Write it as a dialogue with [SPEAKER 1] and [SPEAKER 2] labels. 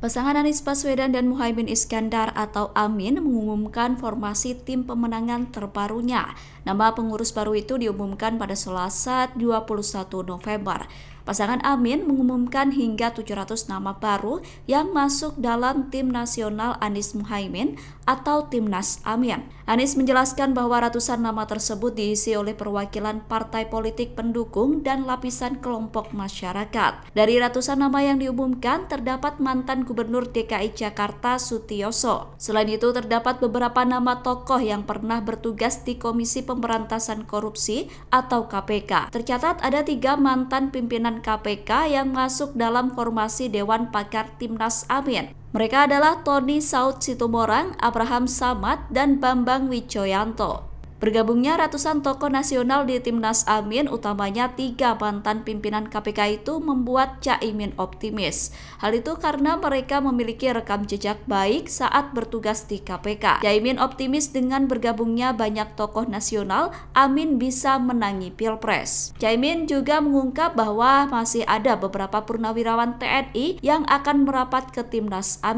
[SPEAKER 1] Pasangan Anies Baswedan dan Muhaymin Iskandar atau Amin mengumumkan formasi tim pemenangan terbarunya. Nama pengurus baru itu diumumkan pada Selasa 21 November. Pasangan Amin mengumumkan hingga 700 nama baru yang masuk dalam tim nasional Anies Muhaimin atau Timnas Amin. Anies menjelaskan bahwa ratusan nama tersebut diisi oleh perwakilan partai politik pendukung dan lapisan kelompok masyarakat. Dari ratusan nama yang diumumkan, terdapat mantan Gubernur DKI Jakarta Sutioso. Selain itu, terdapat beberapa nama tokoh yang pernah bertugas di Komisi Pemberantasan Korupsi atau KPK. Tercatat ada tiga mantan pimpinan KPK yang masuk dalam formasi Dewan Pakar Timnas Amin. Mereka adalah Tony Saud Situmorang, Abraham Samad, dan Bambang Wijoyanto. Bergabungnya ratusan tokoh nasional di Timnas Amin, utamanya tiga mantan pimpinan KPK itu membuat Caimin optimis. Hal itu karena mereka memiliki rekam jejak baik saat bertugas di KPK. Caimin optimis dengan bergabungnya banyak tokoh nasional, Amin bisa menangi Pilpres. Caimin juga mengungkap bahwa masih ada beberapa purnawirawan TNI yang akan merapat ke Timnas Amin.